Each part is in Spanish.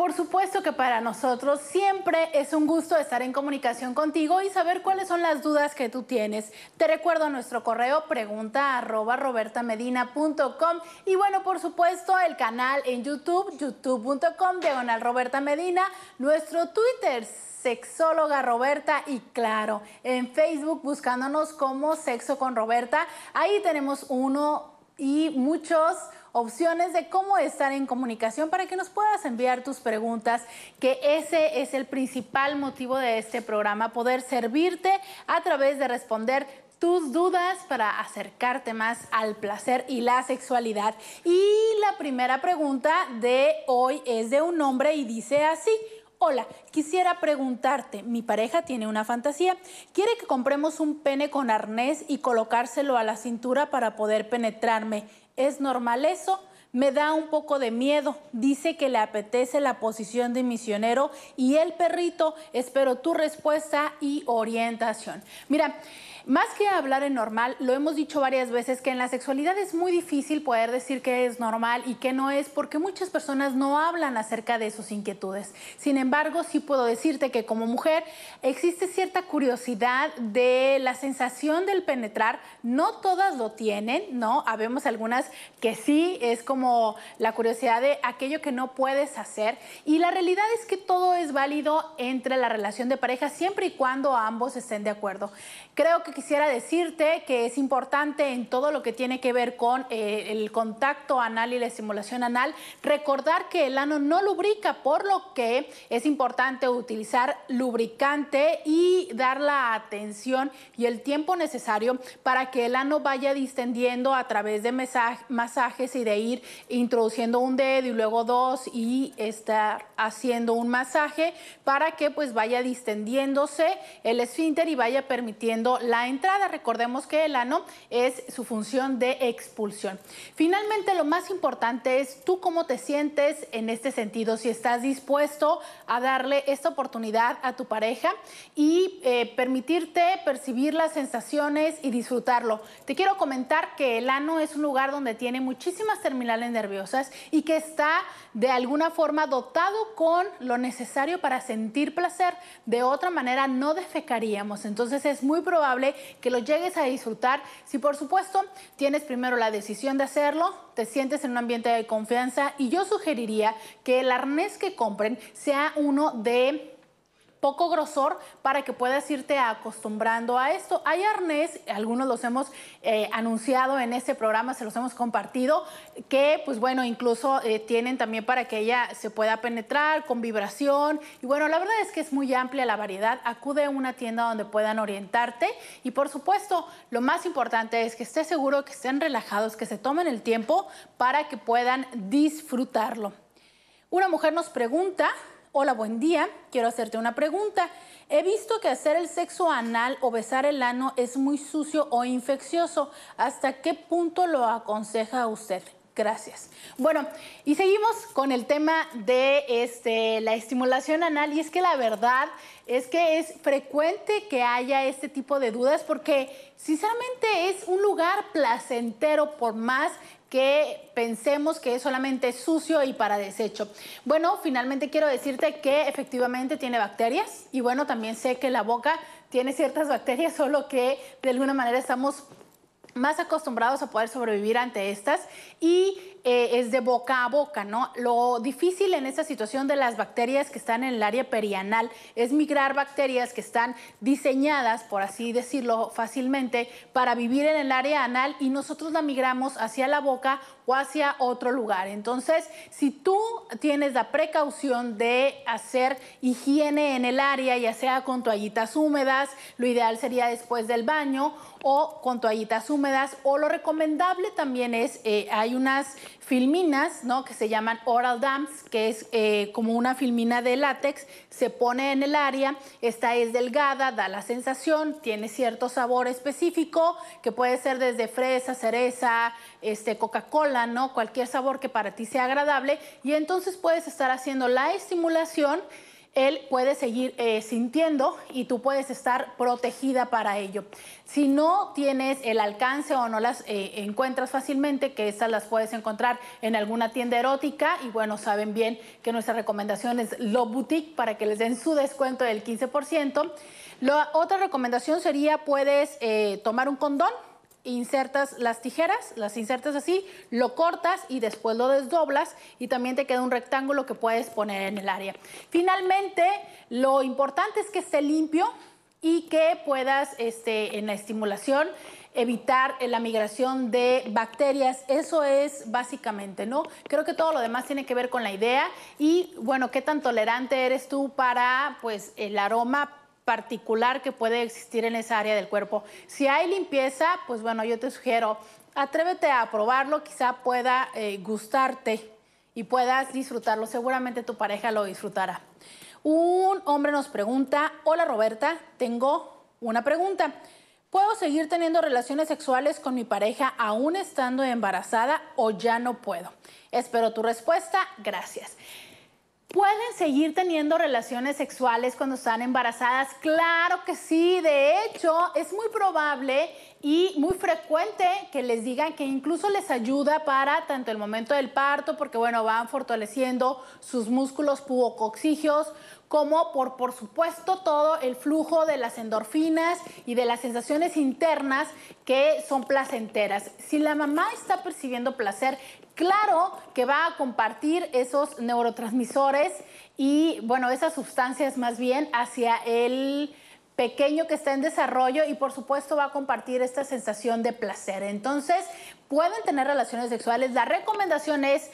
por supuesto que para nosotros siempre es un gusto estar en comunicación contigo y saber cuáles son las dudas que tú tienes. Te recuerdo nuestro correo pregunta arroba robertamedina.com y bueno, por supuesto, el canal en YouTube, youtube.com, diagonal Roberta Medina, nuestro Twitter, sexóloga Roberta y claro, en Facebook buscándonos como Sexo con Roberta. Ahí tenemos uno y muchas opciones de cómo estar en comunicación para que nos puedas enviar tus preguntas, que ese es el principal motivo de este programa, poder servirte a través de responder tus dudas para acercarte más al placer y la sexualidad. Y la primera pregunta de hoy es de un hombre y dice así, Hola, quisiera preguntarte, mi pareja tiene una fantasía, quiere que compremos un pene con arnés y colocárselo a la cintura para poder penetrarme. ¿Es normal eso? Me da un poco de miedo. Dice que le apetece la posición de misionero y el perrito. Espero tu respuesta y orientación. Mira, más que hablar en normal, lo hemos dicho varias veces que en la sexualidad es muy difícil poder decir que es normal y que no es porque muchas personas no hablan acerca de sus inquietudes. Sin embargo, sí puedo decirte que como mujer existe cierta curiosidad de la sensación del penetrar. No todas lo tienen, ¿no? Habemos algunas que sí, es como la curiosidad de aquello que no puedes hacer. Y la realidad es que todo es válido entre la relación de pareja siempre y cuando ambos estén de acuerdo. Creo que quisiera decirte que es importante en todo lo que tiene que ver con eh, el contacto anal y la estimulación anal, recordar que el ano no lubrica, por lo que es importante utilizar lubricante y dar la atención y el tiempo necesario para que el ano vaya distendiendo a través de masajes y de ir introduciendo un dedo y luego dos y estar haciendo un masaje para que pues vaya distendiéndose el esfínter y vaya permitiendo la entrada. Recordemos que el ano es su función de expulsión. Finalmente, lo más importante es tú cómo te sientes en este sentido, si estás dispuesto a darle esta oportunidad a tu pareja y eh, permitirte percibir las sensaciones y disfrutarlo. Te quiero comentar que el ano es un lugar donde tiene muchísimas terminales nerviosas y que está de alguna forma dotado con lo necesario para sentir placer. De otra manera no defecaríamos. Entonces es muy probable que lo llegues a disfrutar si por supuesto tienes primero la decisión de hacerlo, te sientes en un ambiente de confianza y yo sugeriría que el arnés que compren sea uno de poco grosor para que puedas irte acostumbrando a esto. Hay arnés, algunos los hemos eh, anunciado en este programa, se los hemos compartido, que pues bueno, incluso eh, tienen también para que ella se pueda penetrar con vibración. Y bueno, la verdad es que es muy amplia la variedad. Acude a una tienda donde puedan orientarte y por supuesto, lo más importante es que esté seguro, que estén relajados, que se tomen el tiempo para que puedan disfrutarlo. Una mujer nos pregunta Hola, buen día. Quiero hacerte una pregunta. He visto que hacer el sexo anal o besar el ano es muy sucio o infeccioso. ¿Hasta qué punto lo aconseja usted? Gracias. Bueno, y seguimos con el tema de este, la estimulación anal. Y es que la verdad es que es frecuente que haya este tipo de dudas porque sinceramente es un lugar placentero por más que pensemos que es solamente sucio y para desecho. Bueno, finalmente quiero decirte que efectivamente tiene bacterias y bueno, también sé que la boca tiene ciertas bacterias, solo que de alguna manera estamos más acostumbrados a poder sobrevivir ante estas y eh, es de boca a boca, ¿no? Lo difícil en esta situación de las bacterias que están en el área perianal es migrar bacterias que están diseñadas, por así decirlo fácilmente, para vivir en el área anal y nosotros la migramos hacia la boca o hacia otro lugar. Entonces, si tú tienes la precaución de hacer higiene en el área, ya sea con toallitas húmedas, lo ideal sería después del baño o con toallitas húmedas. O lo recomendable también es, eh, hay unas filminas, ¿no? Que se llaman oral dams que es eh, como una filmina de látex, se pone en el área, esta es delgada, da la sensación, tiene cierto sabor específico, que puede ser desde fresa, cereza, este, Coca-Cola, ¿no? Cualquier sabor que para ti sea agradable. Y entonces puedes estar haciendo la estimulación él puede seguir eh, sintiendo y tú puedes estar protegida para ello. Si no tienes el alcance o no las eh, encuentras fácilmente, que estas las puedes encontrar en alguna tienda erótica y bueno, saben bien que nuestra recomendación es lo Boutique para que les den su descuento del 15%. La otra recomendación sería puedes eh, tomar un condón insertas las tijeras, las insertas así, lo cortas y después lo desdoblas y también te queda un rectángulo que puedes poner en el área. Finalmente, lo importante es que esté limpio y que puedas este, en la estimulación evitar la migración de bacterias. Eso es básicamente, ¿no? Creo que todo lo demás tiene que ver con la idea y, bueno, qué tan tolerante eres tú para, pues, el aroma particular que puede existir en esa área del cuerpo. Si hay limpieza, pues bueno, yo te sugiero, atrévete a probarlo, quizá pueda eh, gustarte y puedas disfrutarlo. Seguramente tu pareja lo disfrutará. Un hombre nos pregunta, hola Roberta, tengo una pregunta. ¿Puedo seguir teniendo relaciones sexuales con mi pareja aún estando embarazada o ya no puedo? Espero tu respuesta. Gracias. ¿Pueden seguir teniendo relaciones sexuales cuando están embarazadas? Claro que sí. De hecho, es muy probable y muy frecuente que les digan que incluso les ayuda para tanto el momento del parto, porque bueno, van fortaleciendo sus músculos pubocoxigios, como por, por supuesto todo el flujo de las endorfinas y de las sensaciones internas que son placenteras. Si la mamá está percibiendo placer, claro que va a compartir esos neurotransmisores y bueno, esas sustancias más bien hacia el pequeño que está en desarrollo y por supuesto va a compartir esta sensación de placer. Entonces, pueden tener relaciones sexuales. La recomendación es,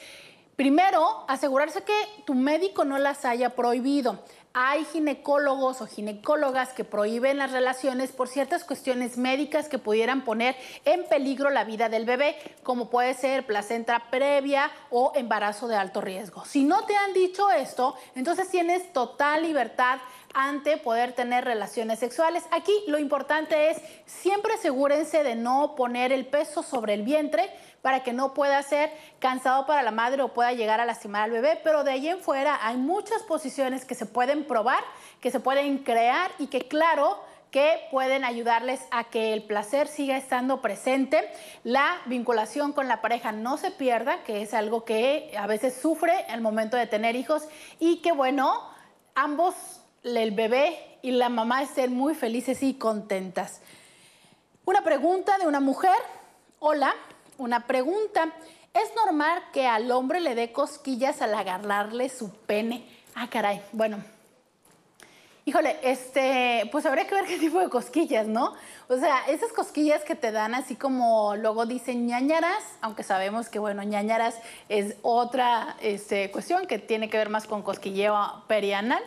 primero, asegurarse que tu médico no las haya prohibido. Hay ginecólogos o ginecólogas que prohíben las relaciones por ciertas cuestiones médicas que pudieran poner en peligro la vida del bebé, como puede ser placenta previa o embarazo de alto riesgo. Si no te han dicho esto, entonces tienes total libertad ante poder tener relaciones sexuales. Aquí lo importante es siempre asegúrense de no poner el peso sobre el vientre para que no pueda ser cansado para la madre o pueda llegar a lastimar al bebé, pero de ahí en fuera hay muchas posiciones que se pueden probar, que se pueden crear y que claro, que pueden ayudarles a que el placer siga estando presente, la vinculación con la pareja no se pierda, que es algo que a veces sufre al momento de tener hijos y que bueno, ambos el bebé y la mamá estén muy felices y contentas. Una pregunta de una mujer. Hola, una pregunta. ¿Es normal que al hombre le dé cosquillas al agarrarle su pene? Ah, caray. Bueno, este, pues habría que ver qué tipo de cosquillas, ¿no? O sea, esas cosquillas que te dan así como luego dicen ñañaras, aunque sabemos que, bueno, ñañaras es otra este, cuestión que tiene que ver más con cosquilleo perianal.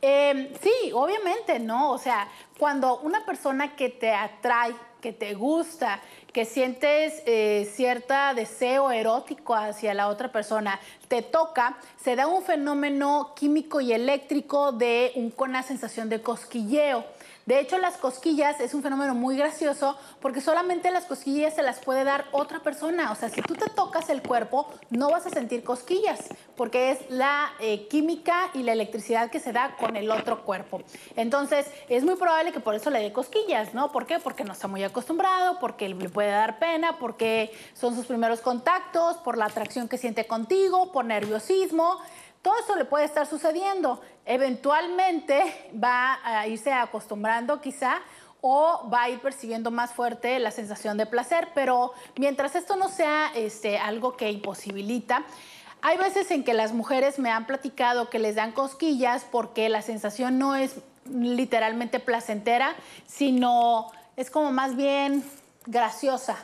Em, sí, obviamente, ¿no? O sea, cuando una persona que te atrae, que te gusta, que sientes eh, cierto deseo erótico hacia la otra persona, te toca, se da un fenómeno químico y eléctrico de un, sensación de cosquilleo. De hecho, las cosquillas es un fenómeno muy gracioso porque solamente las cosquillas se las puede dar otra persona. O sea, si tú te tocas el cuerpo, no vas a sentir cosquillas porque es la eh, química y la electricidad que se da con el otro cuerpo. Entonces, es muy probable que por eso le dé cosquillas, ¿no? ¿Por qué? Porque no está muy acostumbrado, porque le puede dar pena, porque son sus primeros contactos, por la atracción que siente contigo, por nerviosismo. Todo eso le puede estar sucediendo. Eventualmente va a irse acostumbrando quizá o va a ir percibiendo más fuerte la sensación de placer, pero mientras esto no sea este, algo que imposibilita, hay veces en que las mujeres me han platicado que les dan cosquillas porque la sensación no es literalmente placentera, sino es como más bien graciosa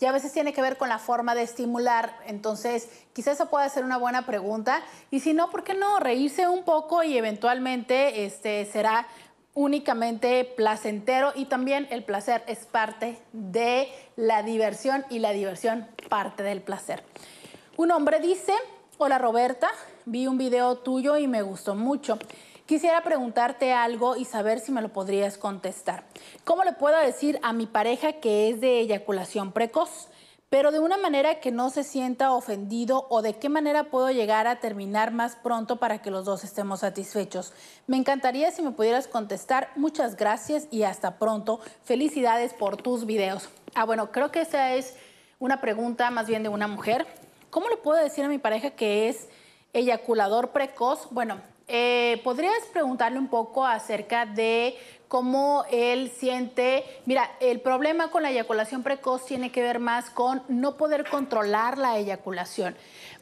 y a veces tiene que ver con la forma de estimular. Entonces, quizás eso pueda ser una buena pregunta. Y si no, ¿por qué no? Reírse un poco y eventualmente este, será únicamente placentero y también el placer es parte de la diversión y la diversión parte del placer. Un hombre dice, hola Roberta, vi un video tuyo y me gustó mucho. Quisiera preguntarte algo y saber si me lo podrías contestar. ¿Cómo le puedo decir a mi pareja que es de eyaculación precoz? pero de una manera que no se sienta ofendido o de qué manera puedo llegar a terminar más pronto para que los dos estemos satisfechos. Me encantaría si me pudieras contestar. Muchas gracias y hasta pronto. Felicidades por tus videos. Ah, bueno, creo que esa es una pregunta más bien de una mujer. ¿Cómo le puedo decir a mi pareja que es eyaculador precoz? Bueno, eh, ¿podrías preguntarle un poco acerca de cómo él siente, mira, el problema con la eyaculación precoz tiene que ver más con no poder controlar la eyaculación.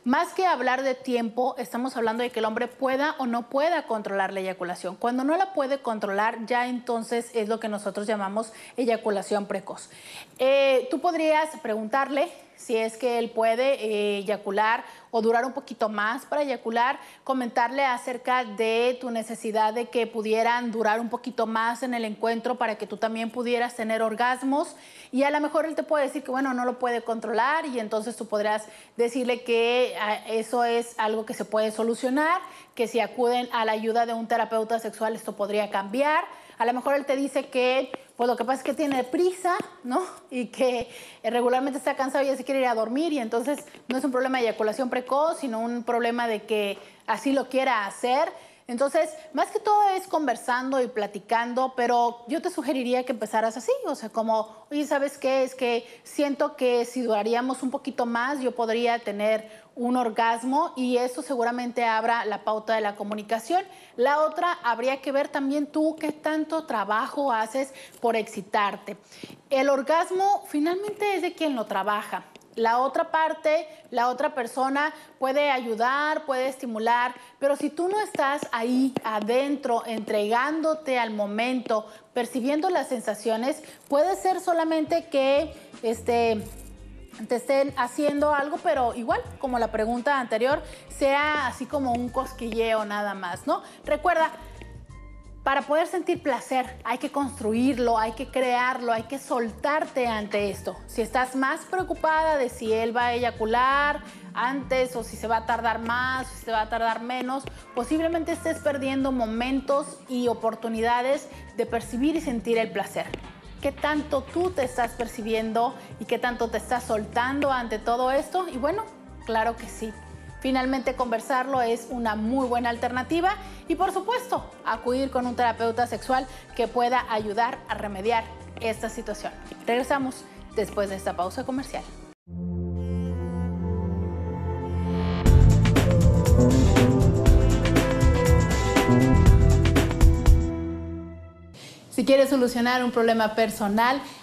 Más que hablar de tiempo, estamos hablando de que el hombre pueda o no pueda controlar la eyaculación. Cuando no la puede controlar, ya entonces es lo que nosotros llamamos eyaculación precoz. Eh, tú podrías preguntarle si es que él puede eh, eyacular o durar un poquito más para eyacular, comentarle acerca de tu necesidad de que pudieran durar un poquito más en el encuentro para que tú también pudieras tener orgasmos. Y a lo mejor él te puede decir que, bueno, no lo puede controlar y entonces tú podrás decirle que ah, eso es algo que se puede solucionar, que si acuden a la ayuda de un terapeuta sexual esto podría cambiar. A lo mejor él te dice que, pues lo que pasa es que tiene prisa, ¿no? Y que regularmente está cansado y ya se quiere ir a dormir y entonces no es un problema de eyaculación precoz, sino un problema de que así lo quiera hacer entonces, más que todo es conversando y platicando, pero yo te sugeriría que empezaras así, o sea, como, oye, ¿sabes qué? Es que siento que si duraríamos un poquito más, yo podría tener un orgasmo y eso seguramente abra la pauta de la comunicación. La otra, habría que ver también tú qué tanto trabajo haces por excitarte. El orgasmo finalmente es de quien lo trabaja la otra parte, la otra persona puede ayudar, puede estimular, pero si tú no estás ahí adentro, entregándote al momento, percibiendo las sensaciones, puede ser solamente que este, te estén haciendo algo, pero igual, como la pregunta anterior, sea así como un cosquilleo nada más, ¿no? Recuerda, para poder sentir placer hay que construirlo, hay que crearlo, hay que soltarte ante esto. Si estás más preocupada de si él va a eyacular antes o si se va a tardar más, si se va a tardar menos, posiblemente estés perdiendo momentos y oportunidades de percibir y sentir el placer qué tanto tú te estás percibiendo y qué tanto te estás soltando ante todo esto. Y bueno, claro que sí, Finalmente, conversarlo es una muy buena alternativa y, por supuesto, acudir con un terapeuta sexual que pueda ayudar a remediar esta situación. Regresamos después de esta pausa comercial. Si quieres solucionar un problema personal,